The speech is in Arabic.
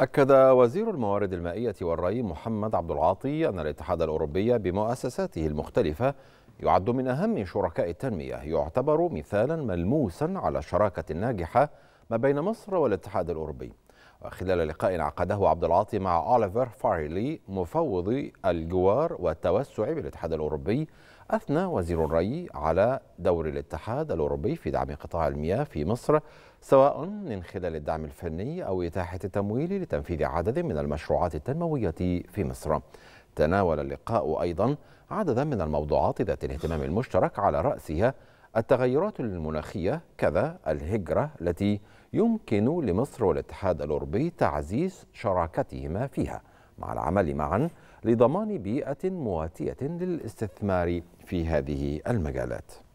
أكد وزير الموارد المائية والري محمد عبد العاطي أن الاتحاد الأوروبي بمؤسساته المختلفة يعد من أهم شركاء التنمية يعتبر مثالا ملموسا على الشراكة الناجحة ما بين مصر والاتحاد الأوروبي وخلال لقاء عقده عبد العاطي مع أوليفر فارلي مفوض الجوار والتوسع بالاتحاد الأوروبي أثنى وزير الري على دور الاتحاد الأوروبي في دعم قطاع المياه في مصر سواء من خلال الدعم الفني أو إتاحة التمويل لتنفيذ عدد من المشروعات التنموية في مصر تناول اللقاء أيضا عددا من الموضوعات ذات الاهتمام المشترك على رأسها التغيرات المناخية كذا الهجرة التي يمكن لمصر والاتحاد الأوروبي تعزيز شراكتهما فيها مع العمل معا لضمان بيئة مواتية للاستثمار في هذه المجالات